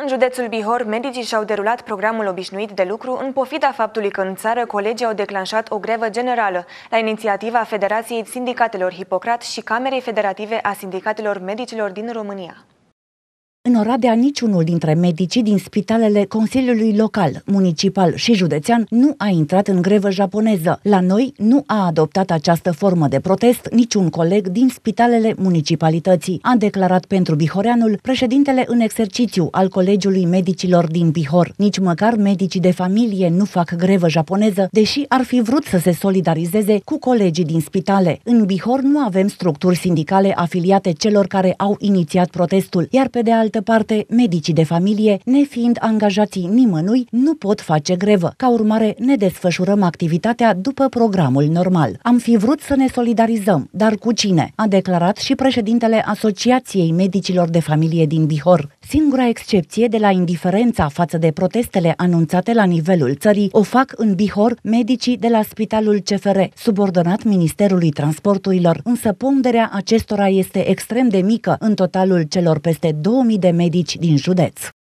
În județul Bihor, medicii și-au derulat programul obișnuit de lucru în pofida faptului că în țară colegii au declanșat o grevă generală la inițiativa Federației Sindicatelor Hipocrat și Camerei Federative a Sindicatelor Medicilor din România. În Oradea, niciunul dintre medicii din spitalele Consiliului Local, Municipal și Județean nu a intrat în grevă japoneză. La noi nu a adoptat această formă de protest niciun coleg din spitalele municipalității, a declarat pentru Bihoreanul președintele în exercițiu al Colegiului Medicilor din Bihor. Nici măcar medicii de familie nu fac grevă japoneză, deși ar fi vrut să se solidarizeze cu colegii din spitale. În Bihor nu avem structuri sindicale afiliate celor care au inițiat protestul, iar pe de altă altă parte, medicii de familie, nefiind angajații nimănui, nu pot face grevă. Ca urmare, ne desfășurăm activitatea după programul normal. Am fi vrut să ne solidarizăm, dar cu cine? A declarat și președintele Asociației Medicilor de Familie din Bihor. Singura excepție de la indiferența față de protestele anunțate la nivelul țării o fac în Bihor medicii de la Spitalul CFR, subordonat Ministerului Transporturilor, însă ponderea acestora este extrem de mică în totalul celor peste 2000 de de medici din județ.